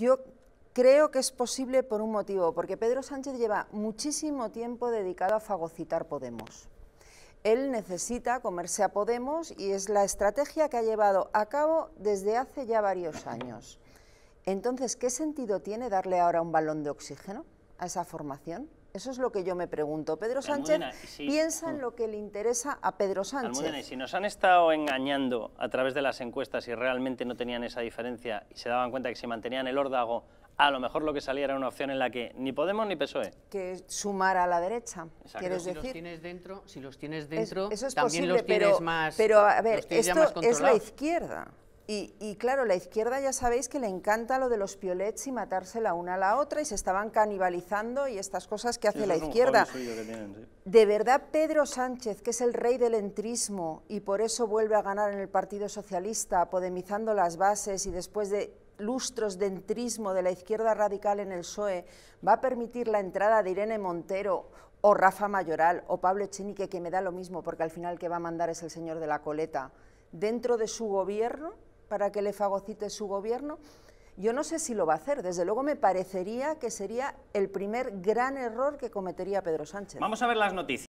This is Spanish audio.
Yo creo que es posible por un motivo, porque Pedro Sánchez lleva muchísimo tiempo dedicado a fagocitar Podemos. Él necesita comerse a Podemos y es la estrategia que ha llevado a cabo desde hace ya varios años. Entonces, ¿qué sentido tiene darle ahora un balón de oxígeno a esa formación? Eso es lo que yo me pregunto. Pedro Sánchez piensa en mm. lo que le interesa a Pedro Sánchez. si nos han estado engañando a través de las encuestas y realmente no tenían esa diferencia y se daban cuenta que si mantenían el órdago, a lo mejor lo que salía era una opción en la que ni Podemos ni PSOE. Que sumar a la derecha, si Los tienes dentro, si los tienes dentro, también los tienes pero, más. Pero a ver, esto es la izquierda. Y, y, claro, la izquierda ya sabéis que le encanta lo de los piolets y matarse la una a la otra y se estaban canibalizando y estas cosas que hace la izquierda. De verdad, Pedro Sánchez, que es el rey del entrismo y por eso vuelve a ganar en el Partido Socialista, podemizando las bases y después de lustros de entrismo de la izquierda radical en el PSOE, va a permitir la entrada de Irene Montero o Rafa Mayoral o Pablo Echenique, que me da lo mismo porque al final que va a mandar es el señor de la coleta, dentro de su gobierno para que le fagocite su gobierno. Yo no sé si lo va a hacer, desde luego me parecería que sería el primer gran error que cometería Pedro Sánchez. Vamos a ver las noticias.